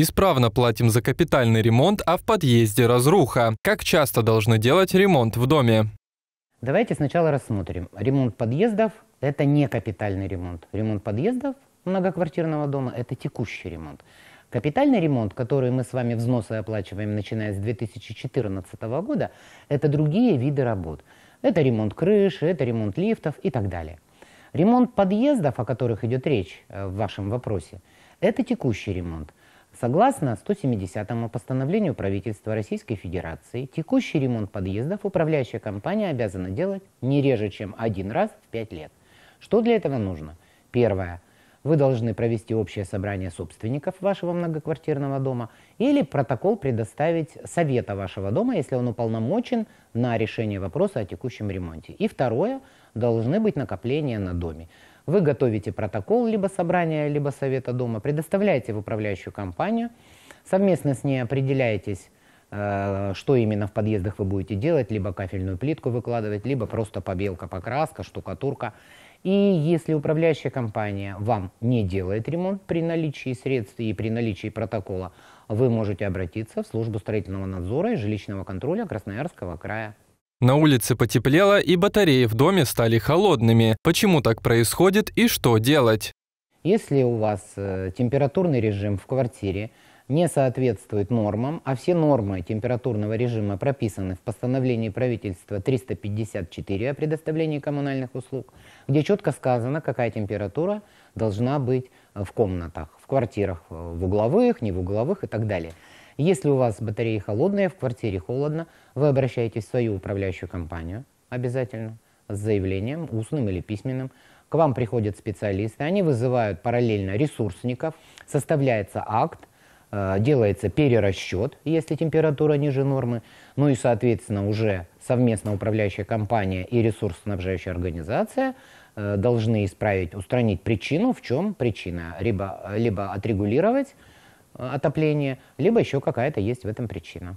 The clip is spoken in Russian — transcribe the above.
Исправно платим за капитальный ремонт, а в подъезде разруха. Как часто должны делать ремонт в доме? Давайте сначала рассмотрим. Ремонт подъездов – это не капитальный ремонт. Ремонт подъездов многоквартирного дома – это текущий ремонт. Капитальный ремонт, который мы с вами взносы оплачиваем, начиная с 2014 года, это другие виды работ. Это ремонт крыши, это ремонт лифтов и так далее. Ремонт подъездов, о которых идет речь э, в вашем вопросе, это текущий ремонт. Согласно 170-му постановлению правительства Российской Федерации, текущий ремонт подъездов управляющая компания обязана делать не реже, чем один раз в пять лет. Что для этого нужно? Первое. Вы должны провести общее собрание собственников вашего многоквартирного дома или протокол предоставить совета вашего дома, если он уполномочен на решение вопроса о текущем ремонте. И второе, должны быть накопления на доме. Вы готовите протокол либо собрания, либо совета дома, предоставляете в управляющую компанию, совместно с ней определяетесь, э, что именно в подъездах вы будете делать, либо кафельную плитку выкладывать, либо просто побелка, покраска, штукатурка. И если управляющая компания вам не делает ремонт при наличии средств и при наличии протокола, вы можете обратиться в службу строительного надзора и жилищного контроля Красноярского края. На улице потеплело, и батареи в доме стали холодными. Почему так происходит и что делать? Если у вас э, температурный режим в квартире не соответствует нормам, а все нормы температурного режима прописаны в постановлении правительства 354 о предоставлении коммунальных услуг, где четко сказано, какая температура должна быть э, в комнатах, в квартирах, э, в угловых, не в угловых и так далее. Если у вас батареи холодные, в квартире холодно, вы обращаетесь в свою управляющую компанию обязательно с заявлением, устным или письменным. К вам приходят специалисты, они вызывают параллельно ресурсников, составляется акт, э, делается перерасчет, если температура ниже нормы, ну и, соответственно, уже совместно управляющая компания и ресурсоснабжающая организация э, должны исправить, устранить причину, в чем причина, либо, либо отрегулировать отопление, либо еще какая-то есть в этом причина.